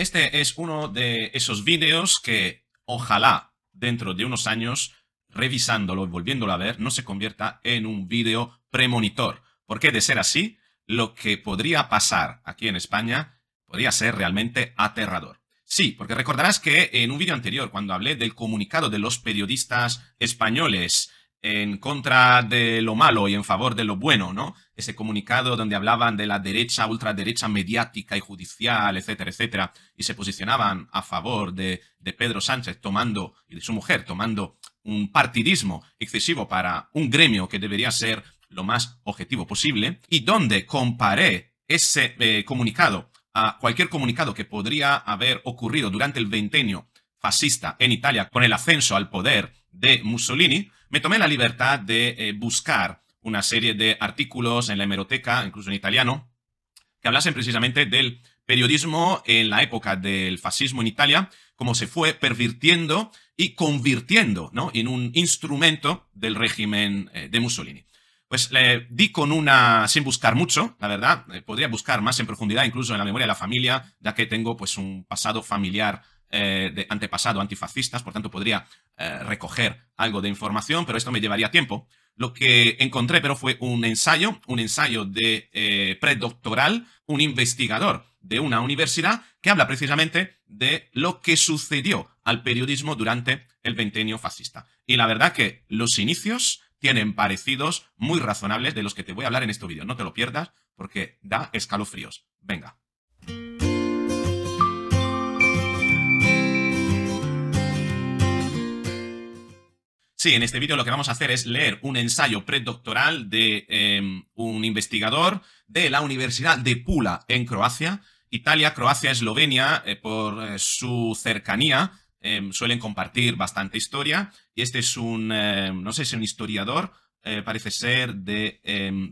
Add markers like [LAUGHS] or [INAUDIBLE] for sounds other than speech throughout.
Este es uno de esos vídeos que ojalá dentro de unos años, revisándolo y volviéndolo a ver, no se convierta en un vídeo premonitor. Porque de ser así, lo que podría pasar aquí en España podría ser realmente aterrador. Sí, porque recordarás que en un vídeo anterior, cuando hablé del comunicado de los periodistas españoles en contra de lo malo y en favor de lo bueno, ¿no? Ese comunicado donde hablaban de la derecha, ultraderecha mediática y judicial, etcétera, etcétera, y se posicionaban a favor de, Pedro Sánchez tomando, y de su mujer, tomando un partidismo excesivo para un gremio que debería ser lo más objetivo posible, y donde comparé ese eh, comunicado a cualquier comunicado que podría haber ocurrido durante el veintenio fascista en Italia con el ascenso al poder de Mussolini, me tomé la libertad de eh, buscar una serie de artículos en la hemeroteca, incluso en italiano, que hablasen precisamente del periodismo en la época del fascismo en Italia, cómo se fue pervirtiendo y convirtiendo ¿no? en un instrumento del régimen eh, de Mussolini. Pues le di con una, sin buscar mucho, la verdad, eh, podría buscar más en profundidad, incluso en la memoria de la familia, ya que tengo pues un pasado familiar eh, de antepasado antifascistas, por tanto podría eh, recoger algo de información, pero esto me llevaría tiempo. Lo que encontré, pero fue un ensayo, un ensayo de eh, predoctoral, un investigador de una universidad que habla precisamente de lo que sucedió al periodismo durante el ventenio fascista. Y la verdad que los inicios tienen parecidos muy razonables de los que te voy a hablar en este vídeo. No te lo pierdas porque da escalofríos. Venga. Sí, en este vídeo lo que vamos a hacer es leer un ensayo predoctoral de em, un investigador de la Universidad de Pula, en Croacia. Italia, Croacia, Eslovenia, eh, por eh, su cercanía, em, suelen compartir bastante historia. Y este es un, em, no sé, es un historiador, eh, parece ser de...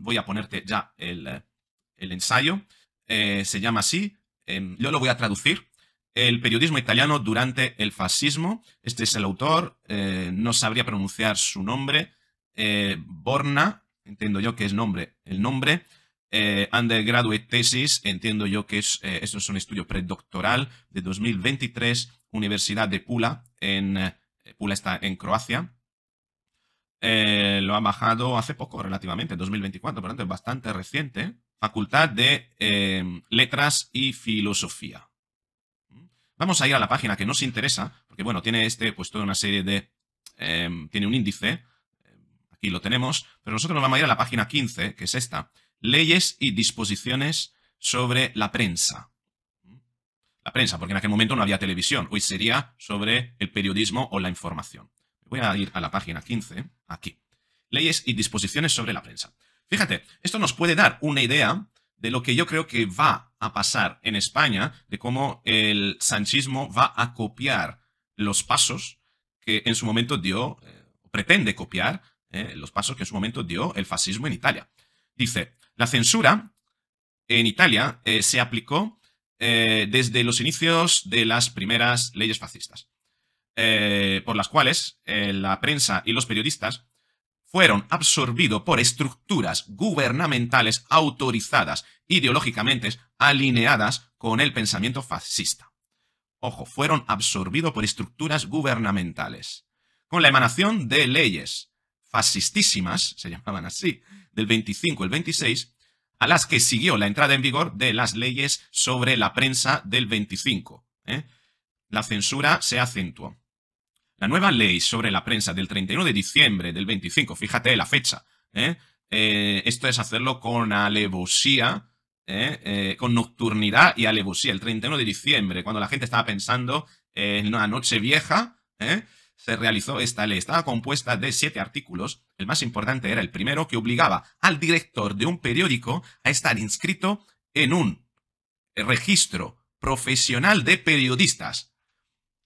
voy a ponerte ya el ensayo. se llama así. yo lo voy a traducir el periodismo italiano durante el fascismo. Este es el autor, eh, no sabría pronunciar su nombre. Eh, Borna, entiendo yo que es nombre, el nombre. Eh, undergraduate Thesis, entiendo yo que es, esto es un estudio predoctoral de 2023, Universidad de Pula, en, Pula está en Croacia. lo ha bajado hace poco, relativamente, 2024, por lo tanto es bastante reciente. Facultad de Letras y Filosofía. Vamos a ir a la página que nos interesa, porque bueno, tiene este, pues toda una serie de... Em, tiene un índice, em, aquí lo tenemos, pero nosotros nos vamos a ir a la página 15, que es esta, leyes y disposiciones sobre la prensa. La prensa, porque en aquel momento no había televisión, hoy sería sobre el periodismo o la información. Voy a ir a la página 15, aquí. Leyes y disposiciones sobre la prensa. Fíjate, esto nos puede dar una idea de lo que yo creo que va a pasar en España de cómo el sanchismo va a copiar los pasos que en su momento dio, eh, o pretende copiar eh, los pasos que en su momento dio el fascismo en Italia. Dice, la censura en Italia eh, se aplicó desde los inicios de las primeras leyes fascistas, por las cuales la prensa y los periodistas fueron absorbidos por estructuras gubernamentales autorizadas, ideológicamente alineadas con el pensamiento fascista. Ojo, fueron absorbidos por estructuras gubernamentales. Con la emanación de leyes fascistísimas, se llamaban así, del 25 al 26, a las que siguió la entrada en vigor de las leyes sobre la prensa del 25. ¿eh? La censura se acentuó. La nueva ley sobre la prensa del 31 de diciembre del 25, fíjate la fecha, ¿eh? Eh, esto es hacerlo con alevosía, ¿eh? con nocturnidad y alevosía. El 31 de diciembre, cuando la gente estaba pensando en una noche vieja, se realizó esta ley. Estaba compuesta de siete artículos. El más importante era el primero, que obligaba al director de un periódico a estar inscrito en un registro profesional de periodistas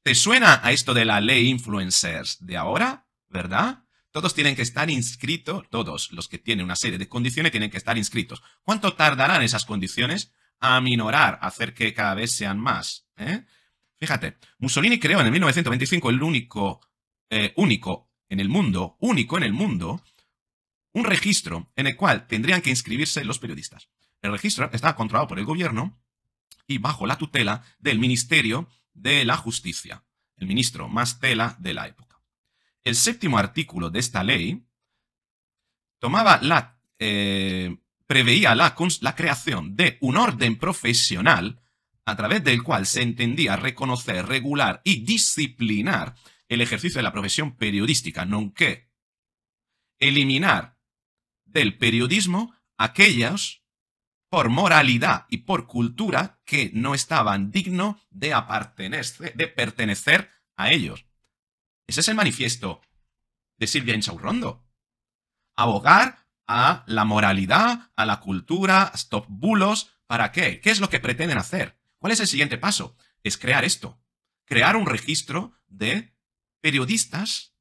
¿Te suena a esto de la ley influencers de ahora? ¿Verdad? Todos tienen que estar inscritos, todos los que tienen una serie de condiciones tienen que estar inscritos. ¿Cuánto tardarán esas condiciones a minorar, a hacer que cada vez sean más? ¿Eh? Fíjate, Mussolini creó en el 1925 el único, eh, único en el mundo, único en el mundo, un registro en el cual tendrían que inscribirse los periodistas. El registro estaba controlado por el gobierno y bajo la tutela del Ministerio de la Justicia, el ministro más tela de la época. El séptimo artículo de esta ley tomaba la, eh, preveía la, la creación de un orden profesional a través del cual se entendía reconocer, regular y disciplinar el ejercicio de la profesión periodística, que eliminar del periodismo aquellas por moralidad y por cultura que no estaban dignos de, pertenecer a ellos. Ese es el manifiesto de Silvia Inchaurondo. Abogar a la moralidad, a la cultura, a stop bulos, ¿para qué? ¿Qué es lo que pretenden hacer? ¿Cuál es el siguiente paso? Es crear esto, crear un registro de periodistas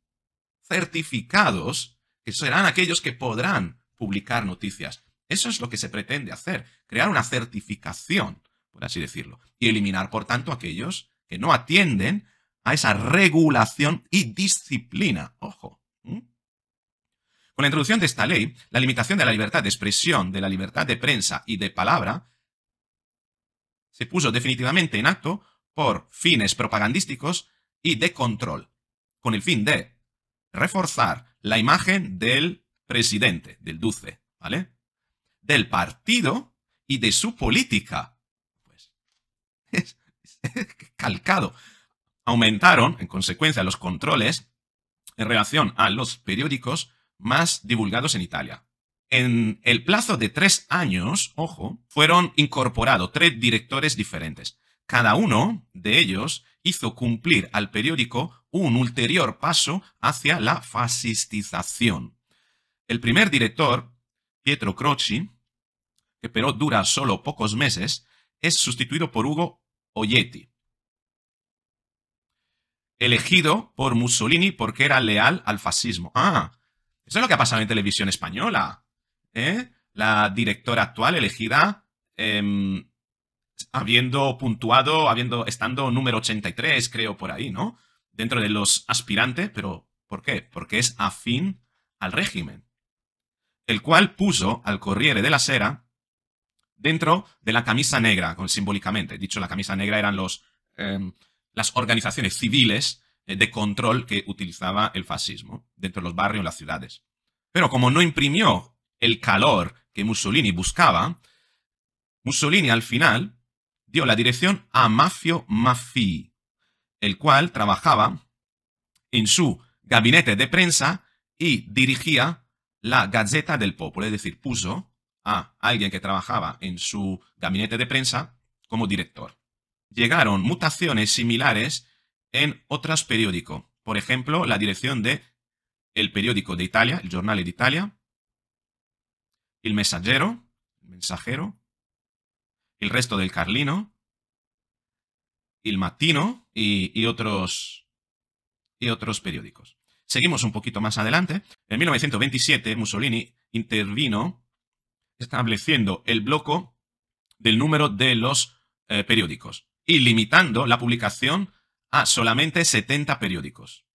certificados, que serán aquellos que podrán publicar noticias. Eso es lo que se pretende hacer, crear una certificación, por así decirlo, y eliminar, por tanto, aquellos que no atienden a esa regulación y disciplina. Ojo. Con la introducción de esta ley, la limitación de la libertad de expresión, de la libertad de prensa y de palabra se puso definitivamente en acto por fines propagandísticos y de control, con el fin de reforzar la imagen del presidente, del duce, ¿vale? del partido y de su política. Pues calcado. Aumentaron, en consecuencia, los controles en relación a los periódicos más divulgados en Italia. En el plazo de tres años, ojo, fueron incorporados tres directores diferentes. Cada uno de ellos hizo cumplir al periódico un ulterior paso hacia la fascistización. El primer director Pietro Croci, que pero dura solo pocos meses, es sustituido por Hugo Oyetti, elegido por Mussolini porque era leal al fascismo. Ah, eso es lo que ha pasado en televisión española. ¿eh? La directora actual elegida em, habiendo puntuado, habiendo, estando número 83, creo, por ahí, ¿no? Dentro de los aspirantes, pero ¿por qué? Porque es afín al régimen el cual puso al Corriere de la Sera dentro de la camisa negra, simbólicamente. Dicho, la camisa negra eran los, em, las organizaciones civiles eh, de control que utilizaba el fascismo dentro de los barrios y las ciudades. Pero como no imprimió el calor que Mussolini buscaba, Mussolini al final dio la dirección a Mafio Maffi, el cual trabajaba en su gabinete de prensa y dirigía la Gazzetta del Popolo, es decir, puso a alguien que trabajaba en su gabinete de prensa como director. Llegaron mutaciones similares en otros periódicos, por ejemplo, la dirección de el periódico de Italia, el Giornale d'Italia, el Messaggero, el Mensajero, el resto del Carlino, el Matino y, otros, y otros periódicos. Seguimos un poquito más adelante. En 1927, Mussolini intervino estableciendo el bloco del número de los eh, periódicos y limitando la publicación a solamente 70 periódicos.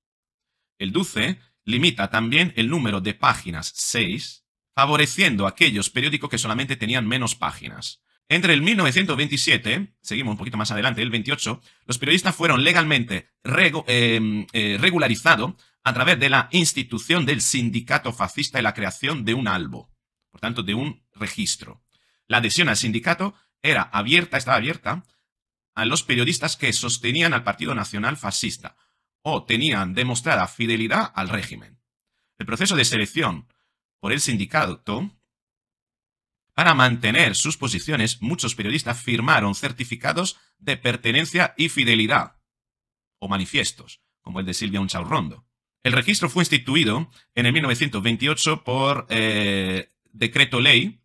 El DUCE limita también el número de páginas 6, favoreciendo aquellos periódicos que solamente tenían menos páginas. Entre el 1927, seguimos un poquito más adelante, el 28, los periodistas fueron legalmente em, eh, regularizados a través de la institución del sindicato fascista y la creación de un albo, por tanto, de un registro. La adhesión al sindicato era abierta, estaba abierta, a los periodistas que sostenían al Partido Nacional Fascista o tenían demostrada fidelidad al régimen. El proceso de selección por el sindicato para mantener sus posiciones, muchos periodistas firmaron certificados de pertenencia y fidelidad, o manifiestos, como el de Silvia Unchaurrondo, el registro fue instituido en el 1928 por eh, decreto ley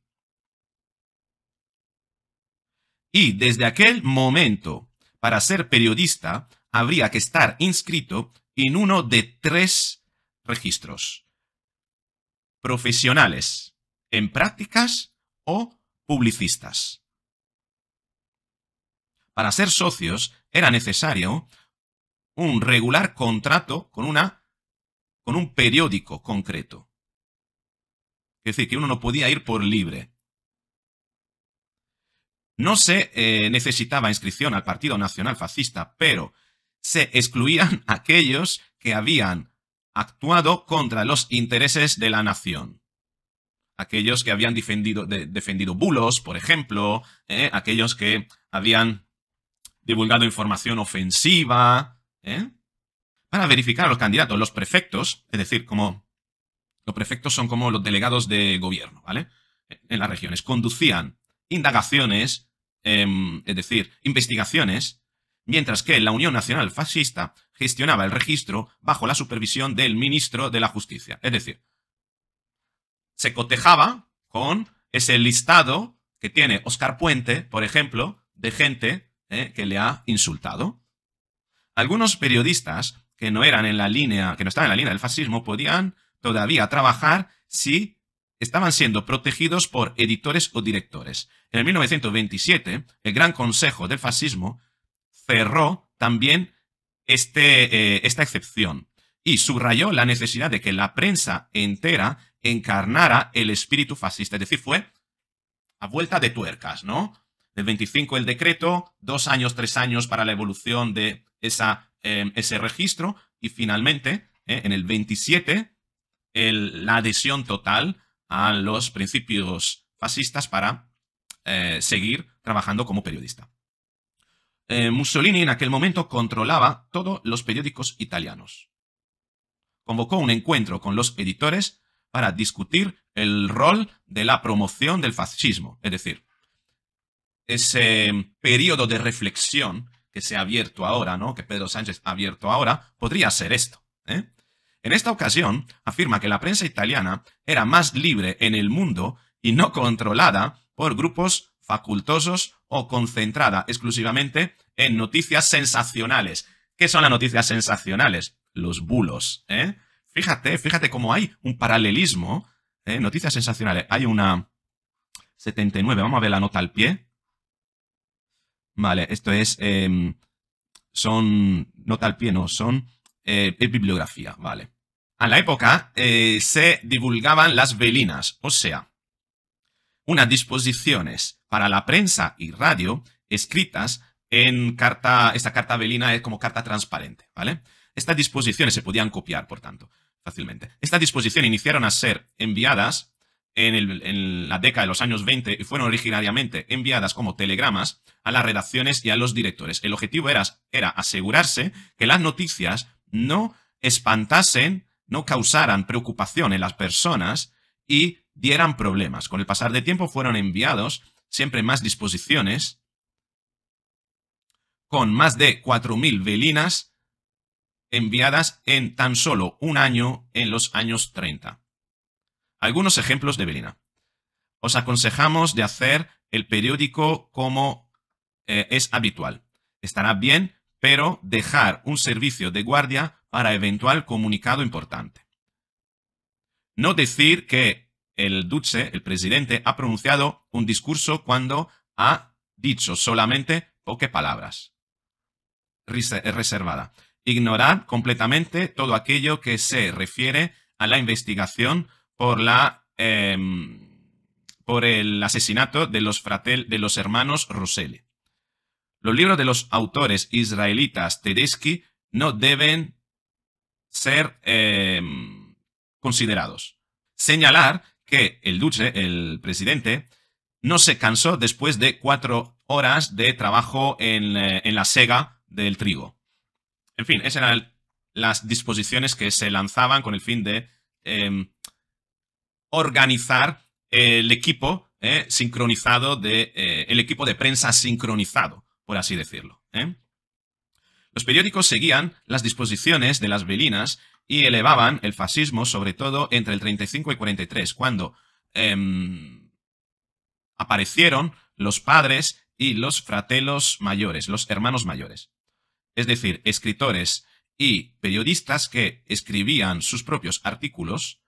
y desde aquel momento, para ser periodista, habría que estar inscrito en uno de tres registros. Profesionales, en prácticas o publicistas. Para ser socios era necesario un regular contrato con una con un periódico concreto. Es decir, que uno no podía ir por libre. No se eh, necesitaba inscripción al Partido Nacional Fascista, pero se excluían [LAUGHS] aquellos que habían actuado contra los intereses de la nación. Aquellos que habían defendido, defendido bulos, por ejemplo, eh, aquellos que habían divulgado información ofensiva, ¿eh? para verificar a los candidatos, los prefectos, es decir, como los prefectos son como los delegados de gobierno, ¿vale? En las regiones, conducían indagaciones, em, es decir, investigaciones, mientras que la Unión Nacional Fascista gestionaba el registro bajo la supervisión del ministro de la Justicia. Es decir, se cotejaba con ese listado que tiene Oscar Puente, por ejemplo, de gente eh, que le ha insultado. Algunos periodistas que no eran en la línea, que no estaban en la línea del fascismo, podían todavía trabajar si estaban siendo protegidos por editores o directores. En el 1927, el Gran Consejo del Fascismo cerró también este, eh, esta excepción y subrayó la necesidad de que la prensa entera encarnara el espíritu fascista. Es decir, fue a vuelta de tuercas, ¿no? Del 25 el decreto, dos años, tres años para la evolución de esa Em, ese registro y finalmente eh, en el 27 la adhesión total a los principios fascistas para eh, seguir trabajando como periodista. Eh, Mussolini en aquel momento controlaba todos los periódicos italianos. Convocó un encuentro con los editores para discutir el rol de la promoción del fascismo, es decir, ese periodo de reflexión que se ha abierto ahora, ¿no? Que Pedro Sánchez ha abierto ahora, podría ser esto. ¿eh? En esta ocasión, afirma que la prensa italiana era más libre en el mundo y no controlada por grupos facultosos o concentrada exclusivamente en noticias sensacionales. ¿Qué son las noticias sensacionales? Los bulos, ¿eh? Fíjate, fíjate cómo hay un paralelismo. ¿eh? Noticias sensacionales. Hay una 79, vamos a ver la nota al pie. Vale, esto es... Em, son... no tal pie, no, son... Eh, bibliografía, vale. A la época eh, se divulgaban las velinas, o sea, unas disposiciones para la prensa y radio escritas en carta, esta carta velina es como carta transparente, ¿vale? Estas disposiciones se podían copiar, por tanto, fácilmente. Estas disposiciones iniciaron a ser enviadas en, la década de los años 20 y fueron originariamente enviadas como telegramas a las redacciones y a los directores. El objetivo era, era asegurarse que las noticias no espantasen, no causaran preocupación en las personas y dieran problemas. Con el pasar de tiempo fueron enviados siempre más disposiciones con más de 4.000 velinas enviadas en tan solo un año en los años 30. Algunos ejemplos de Belina. Os aconsejamos de hacer el periódico como eh, es habitual. Estará bien, pero dejar un servicio de guardia para eventual comunicado importante. No decir que el duce, el presidente, ha pronunciado un discurso cuando ha dicho solamente pocas palabras. Eh, reservada. Ignorar completamente todo aquello que se refiere a la investigación por la em, por el asesinato de los fratel, de los hermanos Rosselli. Los libros de los autores israelitas Tedeschi no deben ser em, considerados. Señalar que el duce, el presidente, no se cansó después de cuatro horas de trabajo eh, en, la sega del trigo. En fin, esas eran las disposiciones que se lanzaban con el fin de em, organizar eh, el equipo eh, sincronizado de eh, el equipo de prensa sincronizado, por así decirlo. Los periódicos seguían las disposiciones de las velinas y elevaban el fascismo, sobre todo entre el 35 y 43, cuando em, aparecieron los padres y los fratelos mayores, los hermanos mayores. Es decir, escritores y periodistas que escribían sus propios artículos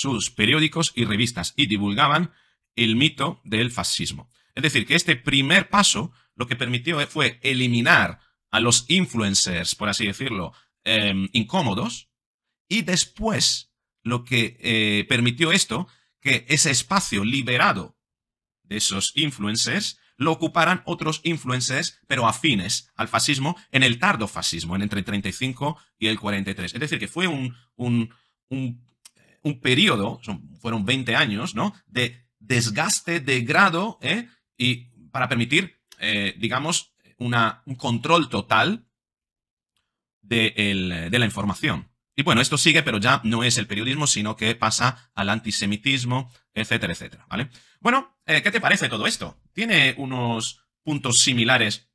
sus periódicos y revistas y divulgaban el mito del fascismo. Es decir, que este primer paso lo que permitió fue eliminar a los influencers, por así decirlo, em, incómodos, y después lo que eh, permitió esto, que ese espacio liberado de esos influencers lo ocuparan otros influencers, pero afines al fascismo, en el tardo fascismo, en entre el 35 y el 43. Es decir, que fue un un periodo, fueron 20 años, ¿no? De desgaste de grado, ¿eh? Y para permitir, eh, digamos, una, un control total de, la información. Y bueno, esto sigue, pero ya no es el periodismo, sino que pasa al antisemitismo, etcétera, etcétera, ¿vale? Bueno, eh, ¿qué te parece todo esto? Tiene unos puntos similares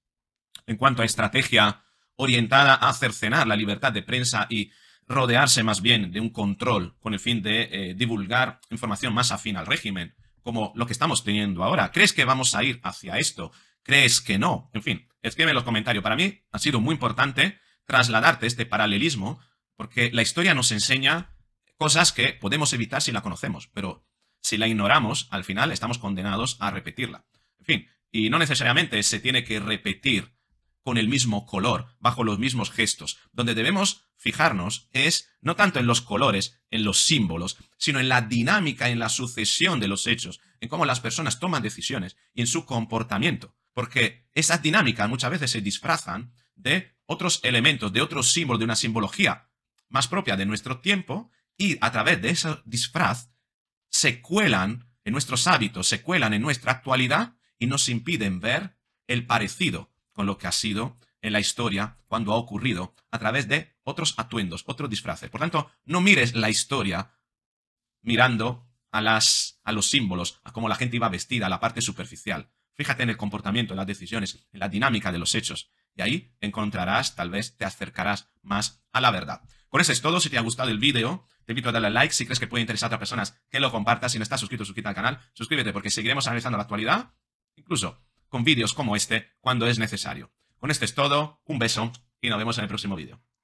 en cuanto a estrategia orientada a cercenar la libertad de prensa y rodearse más bien de un control con el fin de eh, divulgar información más afín al régimen, como lo que estamos teniendo ahora. ¿Crees que vamos a ir hacia esto? ¿Crees que no? En fin, escríbeme en los comentarios. Para mí ha sido muy importante trasladarte este paralelismo, porque la historia nos enseña cosas que podemos evitar si la conocemos, pero si la ignoramos, al final estamos condenados a repetirla. En fin, y no necesariamente se tiene que repetir con el mismo color, bajo los mismos gestos. Donde debemos fijarnos es no tanto en los colores, en los símbolos, sino en la dinámica, en la sucesión de los hechos, en cómo las personas toman decisiones y en su comportamiento. Porque esas dinámicas muchas veces se disfrazan de otros elementos, de otros símbolos, de una simbología más propia de nuestro tiempo y a través de ese disfraz se cuelan en nuestros hábitos, se cuelan en nuestra actualidad y nos impiden ver el parecido con lo que ha sido en la historia cuando ha ocurrido a través de otros atuendos, otros disfraces. Por tanto, no mires la historia mirando a, las, a los símbolos, a cómo la gente iba vestida, a la parte superficial. Fíjate en el comportamiento, en las decisiones, en la dinámica de los hechos. Y ahí encontrarás, tal vez te acercarás más a la verdad. Con eso es todo. Si te ha gustado el vídeo, te invito a darle like. Si crees que puede interesar a otras personas, que lo compartas. Si no estás suscrito, suscríbete al canal. Suscríbete porque seguiremos analizando la actualidad. Incluso con vídeos como este cuando es necesario. Con esto es todo, un beso y nos vemos en el próximo vídeo.